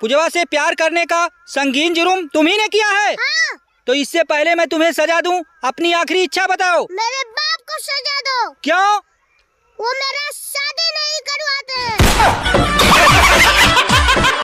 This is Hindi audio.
पूजवा से प्यार करने का संगीन जुर्म तुम ही ने किया है हाँ। तो इससे पहले मैं तुम्हें सजा दूं अपनी आखिरी इच्छा बताओ मेरे बाप को सजा दो क्यों